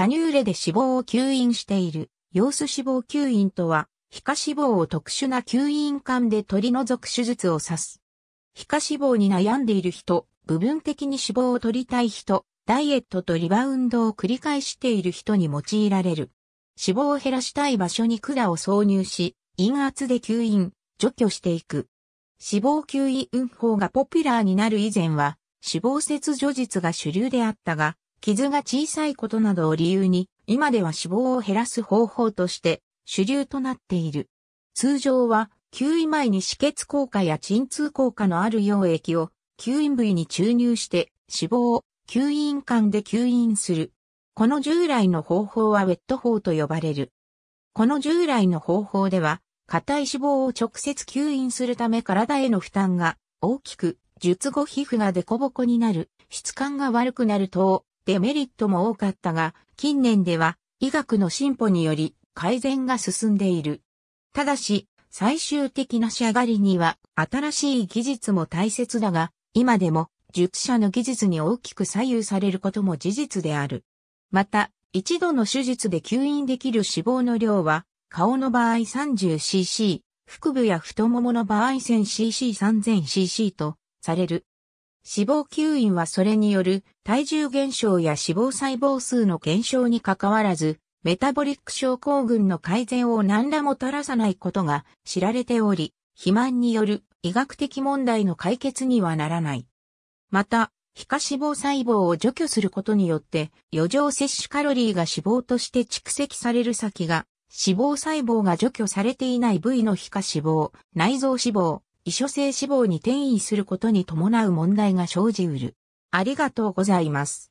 カニューレで脂肪を吸引している、様子脂肪吸引とは、皮下脂肪を特殊な吸引管で取り除く手術を指す。皮下脂肪に悩んでいる人、部分的に脂肪を取りたい人、ダイエットとリバウンドを繰り返している人に用いられる。脂肪を減らしたい場所に管を挿入し、陰圧で吸引、除去していく。脂肪吸引法がポピュラーになる以前は、脂肪切除術が主流であったが、傷が小さいことなどを理由に、今では脂肪を減らす方法として主流となっている。通常は、吸引前に止血効果や鎮痛効果のある溶液を吸引部位に注入して脂肪を吸引管で吸引する。この従来の方法はウェット法と呼ばれる。この従来の方法では、硬い脂肪を直接吸引するため体への負担が大きく、術後皮膚がデコボコになる、質感が悪くなる等、デメリットも多かったが、近年では医学の進歩により改善が進んでいる。ただし、最終的な仕上がりには新しい技術も大切だが、今でも術者の技術に大きく左右されることも事実である。また、一度の手術で吸引できる脂肪の量は、顔の場合 30cc、腹部や太ももの場合 1000cc3000cc とされる。脂肪吸引はそれによる体重減少や脂肪細胞数の減少に関わらず、メタボリック症候群の改善を何らもたらさないことが知られており、肥満による医学的問題の解決にはならない。また、皮下脂肪細胞を除去することによって、余剰摂取カロリーが脂肪として蓄積される先が、脂肪細胞が除去されていない部位の皮下脂肪、内臓脂肪、異所性脂肪に転移することに伴う問題が生じうる。ありがとうございます。